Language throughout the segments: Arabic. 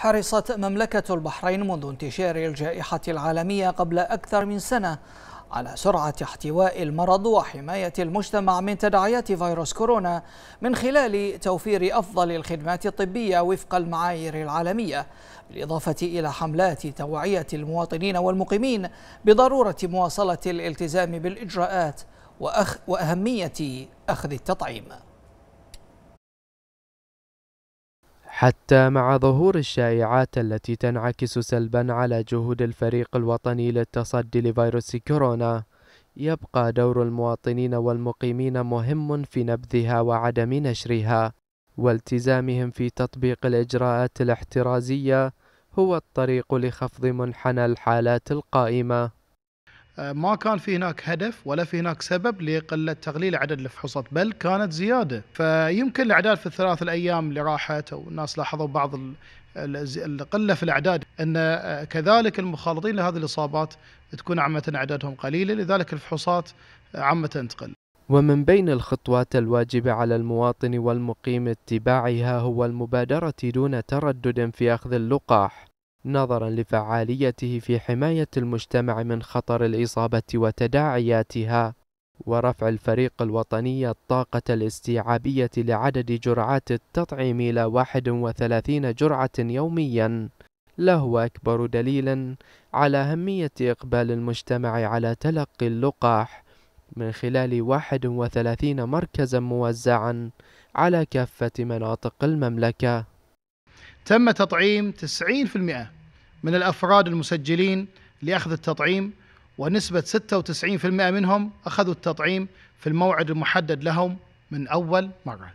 حرصت مملكة البحرين منذ انتشار الجائحة العالمية قبل أكثر من سنة على سرعة احتواء المرض وحماية المجتمع من تداعيات فيروس كورونا من خلال توفير أفضل الخدمات الطبية وفق المعايير العالمية بالإضافة إلى حملات توعية المواطنين والمقيمين بضرورة مواصلة الالتزام بالإجراءات وأهمية أخذ التطعيم حتى مع ظهور الشائعات التي تنعكس سلبا على جهود الفريق الوطني للتصدي لفيروس كورونا يبقى دور المواطنين والمقيمين مهم في نبذها وعدم نشرها والتزامهم في تطبيق الاجراءات الاحترازيه هو الطريق لخفض منحنى الحالات القائمه ما كان في هناك هدف ولا في هناك سبب لقله تقليل عدد الفحوصات بل كانت زياده فيمكن الاعداد في الثلاث الايام اللي راحت او الناس لاحظوا بعض القله في الاعداد ان كذلك المخالطين لهذه الاصابات تكون عامه اعدادهم قليله لذلك الفحوصات عامه تقل. ومن بين الخطوات الواجبة على المواطن والمقيم اتباعها هو المبادرة دون تردد في أخذ اللقاح نظرا لفعاليته في حماية المجتمع من خطر الإصابة وتداعياتها ورفع الفريق الوطني الطاقة الاستيعابية لعدد جرعات التطعيم إلى 31 جرعة يوميا لهو أكبر دليل على أهمية إقبال المجتمع على تلقي اللقاح من خلال 31 مركزا موزعا على كافة مناطق المملكة تم تطعيم 90% من الأفراد المسجلين لأخذ التطعيم ونسبة 96% منهم أخذوا التطعيم في الموعد المحدد لهم من أول مرة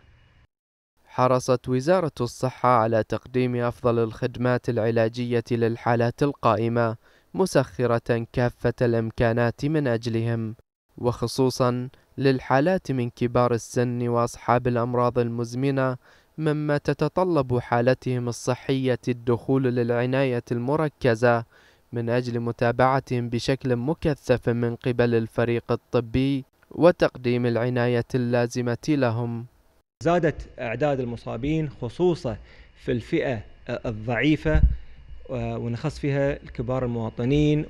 حرصت وزارة الصحة على تقديم أفضل الخدمات العلاجية للحالات القائمة مسخرة كافة الإمكانات من أجلهم وخصوصا للحالات من كبار السن وأصحاب الأمراض المزمنة مما تتطلب حالتهم الصحية الدخول للعناية المركزة من أجل متابعتهم بشكل مكثف من قبل الفريق الطبي وتقديم العناية اللازمة لهم. زادت أعداد المصابين خصوصا في الفئة الضعيفة آه، ونخص فيها الكبار المواطنين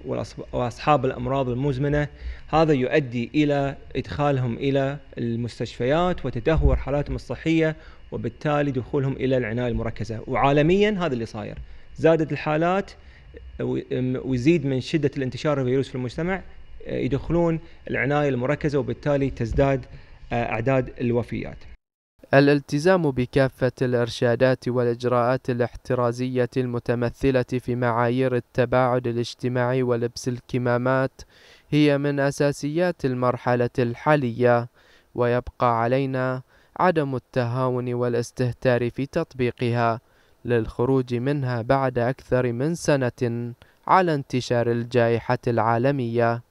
واصحاب الامراض المزمنه هذا يؤدي الى ادخالهم الى المستشفيات وتدهور حالاتهم الصحيه وبالتالي دخولهم الى العنايه المركزه وعالميا هذا اللي صاير زادت الحالات ويزيد من شده الانتشار الفيروس في المجتمع آه، يدخلون العنايه المركزه وبالتالي تزداد آه، اعداد الوفيات الالتزام بكافة الإرشادات والإجراءات الاحترازية المتمثلة في معايير التباعد الاجتماعي ولبس الكمامات هي من أساسيات المرحلة الحالية ويبقى علينا عدم التهاون والاستهتار في تطبيقها للخروج منها بعد أكثر من سنة على انتشار الجائحة العالمية